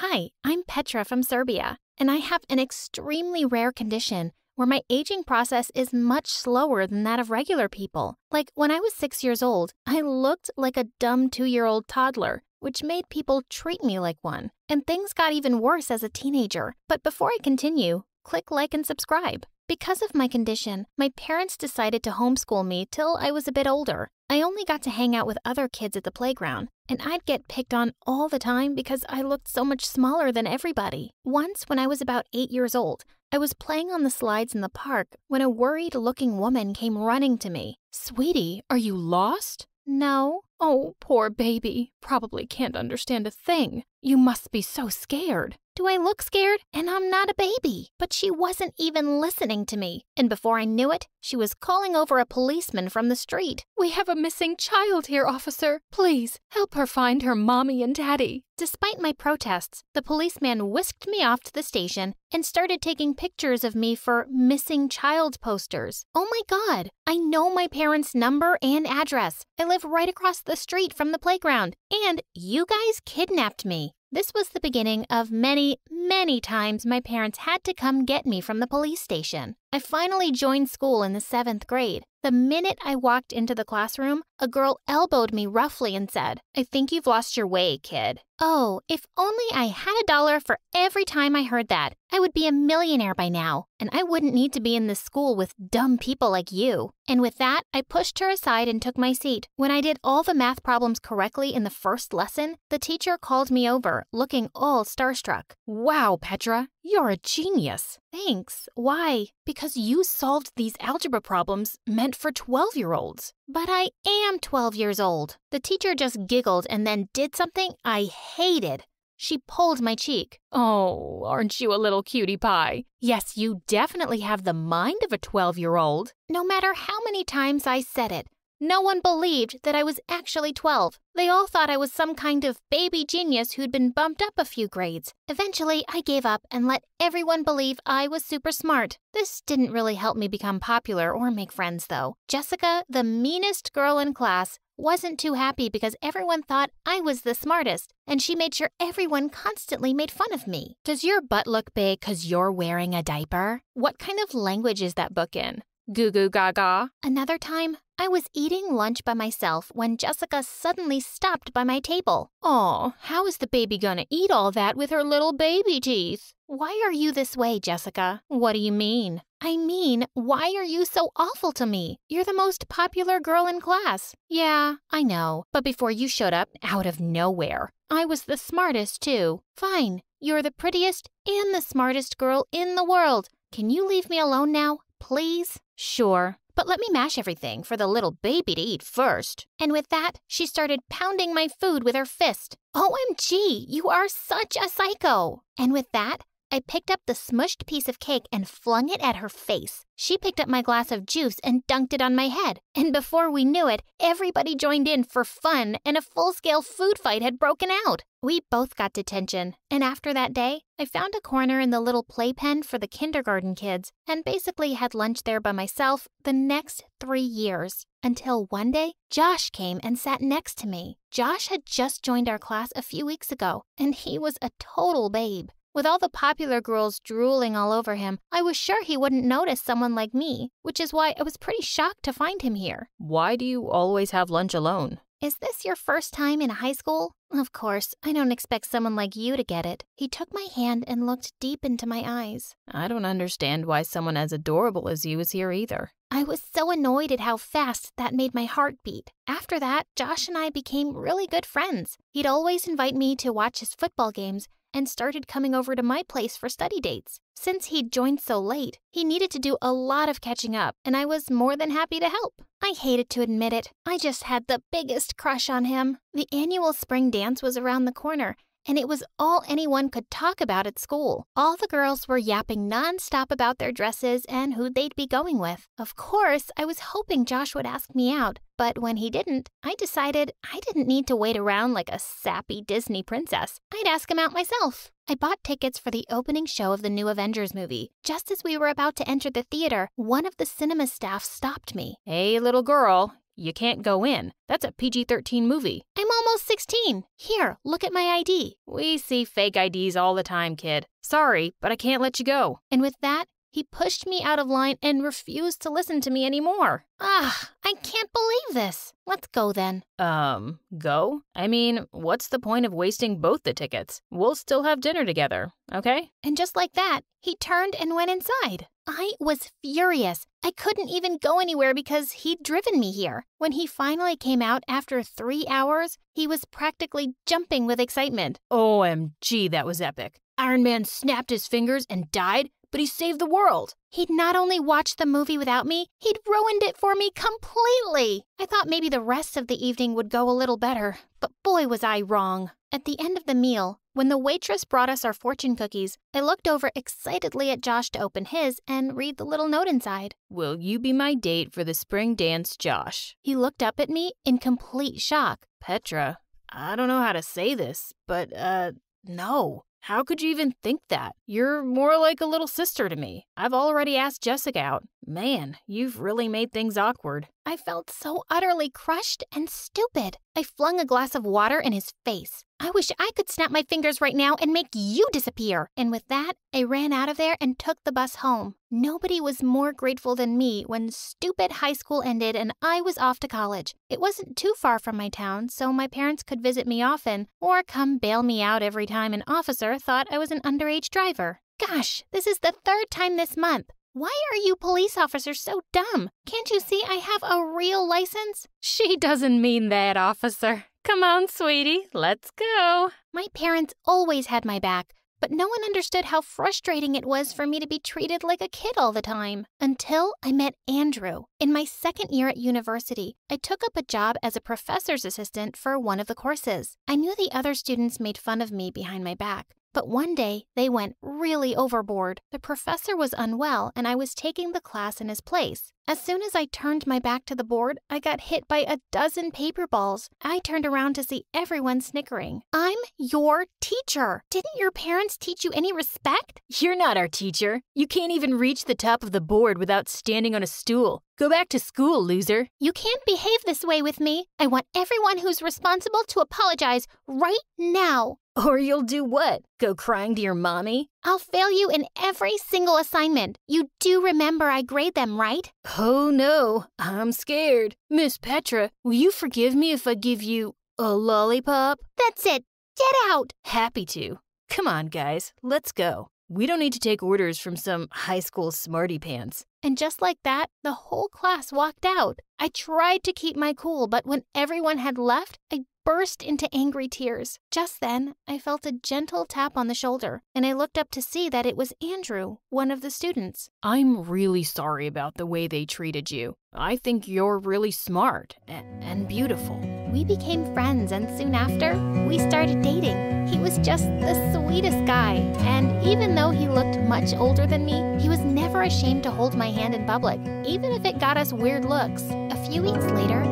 Hi, I'm Petra from Serbia, and I have an extremely rare condition where my aging process is much slower than that of regular people. Like when I was six years old, I looked like a dumb two year old toddler, which made people treat me like one. And things got even worse as a teenager. But before I continue, click like and subscribe. Because of my condition, my parents decided to homeschool me till I was a bit older. I only got to hang out with other kids at the playground, and I'd get picked on all the time because I looked so much smaller than everybody. Once, when I was about eight years old, I was playing on the slides in the park when a worried looking woman came running to me. Sweetie, are you lost? No. Oh, poor baby. Probably can't understand a thing. You must be so scared. Do I look scared? And I'm not a baby. But she wasn't even listening to me. And before I knew it, she was calling over a policeman from the street. We have a missing child here, officer. Please help her find her mommy and daddy. Despite my protests, the policeman whisked me off to the station and started taking pictures of me for missing child posters. Oh my god, I know my parents' number and address. I live right across the street from the playground. And you guys kidnapped me. This was the beginning of many, many times my parents had to come get me from the police station. I finally joined school in the seventh grade. The minute I walked into the classroom, a girl elbowed me roughly and said, I think you've lost your way, kid. Oh, if only I had a dollar for every time I heard that, I would be a millionaire by now, and I wouldn't need to be in this school with dumb people like you. And with that, I pushed her aside and took my seat. When I did all the math problems correctly in the first lesson, the teacher called me over, looking all starstruck. Wow, Petra, you're a genius. Thanks. Why? Because because you solved these algebra problems meant for 12 year olds. But I am 12 years old. The teacher just giggled and then did something I hated. She pulled my cheek. Oh, aren't you a little cutie pie? Yes, you definitely have the mind of a 12 year old. No matter how many times I said it, no one believed that I was actually 12. They all thought I was some kind of baby genius who'd been bumped up a few grades. Eventually, I gave up and let everyone believe I was super smart. This didn't really help me become popular or make friends, though. Jessica, the meanest girl in class, wasn't too happy because everyone thought I was the smartest, and she made sure everyone constantly made fun of me. Does your butt look big because you're wearing a diaper? What kind of language is that book in? goo goo gaga. Another time, I was eating lunch by myself when Jessica suddenly stopped by my table. Oh, how is the baby gonna eat all that with her little baby teeth? Why are you this way, Jessica? What do you mean? I mean, why are you so awful to me? You're the most popular girl in class. Yeah, I know, but before you showed up out of nowhere, I was the smartest too. Fine, you're the prettiest and the smartest girl in the world. Can you leave me alone now? Please? Sure. But let me mash everything for the little baby to eat first. And with that, she started pounding my food with her fist. OMG, you are such a psycho! And with that, I picked up the smushed piece of cake and flung it at her face. She picked up my glass of juice and dunked it on my head. And before we knew it, everybody joined in for fun and a full scale food fight had broken out. We both got detention. And after that day, I found a corner in the little playpen for the kindergarten kids and basically had lunch there by myself the next three years until one day Josh came and sat next to me. Josh had just joined our class a few weeks ago, and he was a total babe. With all the popular girls drooling all over him, I was sure he wouldn't notice someone like me, which is why I was pretty shocked to find him here. Why do you always have lunch alone? Is this your first time in high school? Of course, I don't expect someone like you to get it. He took my hand and looked deep into my eyes. I don't understand why someone as adorable as you is here either. I was so annoyed at how fast that made my heart beat. After that, Josh and I became really good friends. He'd always invite me to watch his football games, and started coming over to my place for study dates. Since he'd joined so late, he needed to do a lot of catching up, and I was more than happy to help. I hated to admit it, I just had the biggest crush on him. The annual spring dance was around the corner, and it was all anyone could talk about at school. All the girls were yapping nonstop about their dresses and who they'd be going with. Of course, I was hoping Josh would ask me out, but when he didn't, I decided I didn't need to wait around like a sappy Disney princess. I'd ask him out myself. I bought tickets for the opening show of the new Avengers movie. Just as we were about to enter the theater, one of the cinema staff stopped me. Hey, little girl, you can't go in. That's a PG 13 movie. I'm almost 16. Here, look at my ID. We see fake IDs all the time, kid. Sorry, but I can't let you go. And with that, he pushed me out of line and refused to listen to me anymore. Ah, I can't believe this. Let's go then. Um, go? I mean, what's the point of wasting both the tickets? We'll still have dinner together, okay? And just like that, he turned and went inside. I was furious. I couldn't even go anywhere because he'd driven me here. When he finally came out after three hours, he was practically jumping with excitement. OMG, that was epic. Iron Man snapped his fingers and died, but he saved the world. He'd not only watched the movie without me, he'd ruined it for me completely. I thought maybe the rest of the evening would go a little better, but boy was I wrong. At the end of the meal, when the waitress brought us our fortune cookies, I looked over excitedly at Josh to open his and read the little note inside. Will you be my date for the spring dance, Josh? He looked up at me in complete shock. Petra, I don't know how to say this, but, uh, no. How could you even think that? You're more like a little sister to me. I've already asked Jessica out. Man, you've really made things awkward. I felt so utterly crushed and stupid. I flung a glass of water in his face. I wish I could snap my fingers right now and make you disappear. And with that, I ran out of there and took the bus home. Nobody was more grateful than me when stupid high school ended and I was off to college. It wasn't too far from my town, so my parents could visit me often or come bail me out every time an officer thought I was an underage driver. Gosh, this is the third time this month. Why are you police officers so dumb? Can't you see I have a real license? She doesn't mean that, officer. Come on, sweetie, let's go. My parents always had my back, but no one understood how frustrating it was for me to be treated like a kid all the time. Until I met Andrew. In my second year at university, I took up a job as a professor's assistant for one of the courses. I knew the other students made fun of me behind my back, but one day they went really overboard. The professor was unwell and I was taking the class in his place. As soon as I turned my back to the board, I got hit by a dozen paper balls. I turned around to see everyone snickering. I'm your teacher. Didn't your parents teach you any respect? You're not our teacher. You can't even reach the top of the board without standing on a stool. Go back to school, loser. You can't behave this way with me. I want everyone who's responsible to apologize right now. Or you'll do what? Go crying to your mommy? I'll fail you in every single assignment. You do remember I grade them, right? Oh no, I'm scared. Miss Petra, will you forgive me if I give you a lollipop? That's it. Get out. Happy to. Come on, guys, let's go. We don't need to take orders from some high school smarty pants. And just like that, the whole class walked out. I tried to keep my cool, but when everyone had left, I burst into angry tears. Just then, I felt a gentle tap on the shoulder, and I looked up to see that it was Andrew, one of the students. I'm really sorry about the way they treated you. I think you're really smart and, and beautiful. We became friends, and soon after, we started dating. He was just the sweetest guy, and even though he looked much older than me, he was never ashamed to hold my hand in public, even if it got us weird looks. A few weeks later,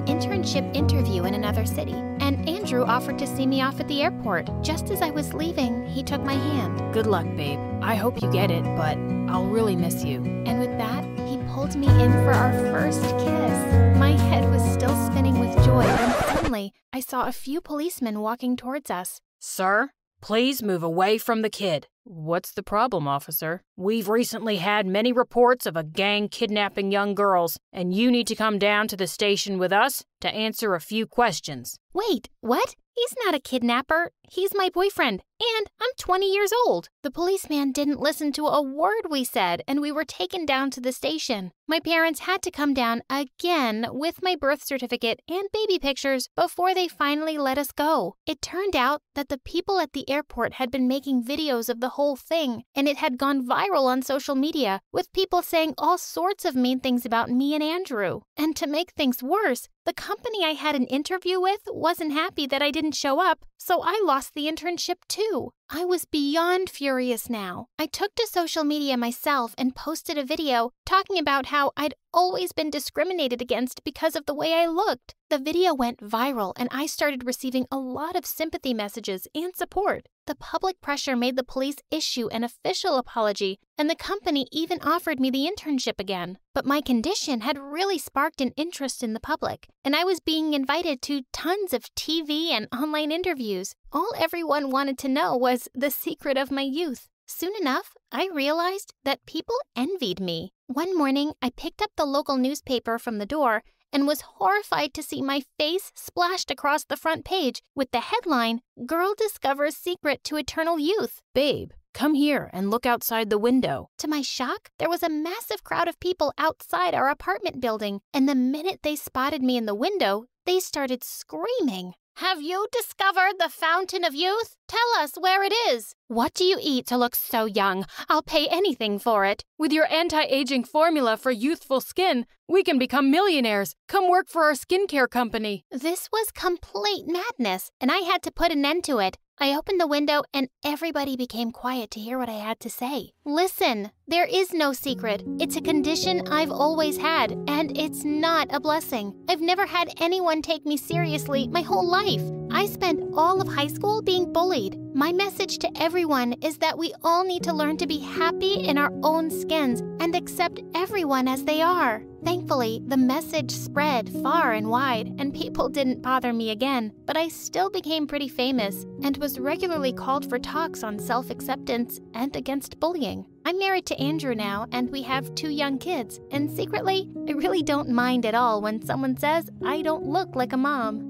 an internship interview in another city, and Andrew offered to see me off at the airport. Just as I was leaving, he took my hand. Good luck, babe. I hope you get it, but I'll really miss you. And with that, he pulled me in for our first kiss. My head was still spinning with joy when suddenly I saw a few policemen walking towards us. Sir, Please move away from the kid. What's the problem, officer? We've recently had many reports of a gang kidnapping young girls, and you need to come down to the station with us to answer a few questions. Wait, what? He's not a kidnapper. He's my boyfriend, and I'm 20 years old. The policeman didn't listen to a word we said, and we were taken down to the station. My parents had to come down again with my birth certificate and baby pictures before they finally let us go. It turned out that the people at the airport had been making videos of the whole thing, and it had gone viral on social media, with people saying all sorts of mean things about me and Andrew. And to make things worse, the company I had an interview with wasn't happy that I didn't show up, so I lost the internship too. I was beyond furious now. I took to social media myself and posted a video talking about how I'd always been discriminated against because of the way I looked. The video went viral and I started receiving a lot of sympathy messages and support. The public pressure made the police issue an official apology, and the company even offered me the internship again. But my condition had really sparked an interest in the public, and I was being invited to tons of TV and online interviews. All everyone wanted to know was the secret of my youth. Soon enough, I realized that people envied me. One morning, I picked up the local newspaper from the door and was horrified to see my face splashed across the front page with the headline Girl Discovers Secret to Eternal Youth. Babe, come here and look outside the window. To my shock, there was a massive crowd of people outside our apartment building, and the minute they spotted me in the window, they started screaming. Have you discovered the fountain of youth? Tell us where it is. What do you eat to look so young? I'll pay anything for it. With your anti aging formula for youthful skin, we can become millionaires. Come work for our skincare company. This was complete madness, and I had to put an end to it. I opened the window and everybody became quiet to hear what I had to say. Listen, there is no secret. It's a condition I've always had, and it's not a blessing. I've never had anyone take me seriously my whole life. I spent all of high school being bullied. My message to everyone is that we all need to learn to be happy in our own skins and accept everyone as they are. Thankfully, the message spread far and wide, and people didn't bother me again, but I still became pretty famous and was regularly called for talks on self acceptance and against bullying. I'm married to Andrew now, and we have two young kids, and secretly, I really don't mind at all when someone says I don't look like a mom.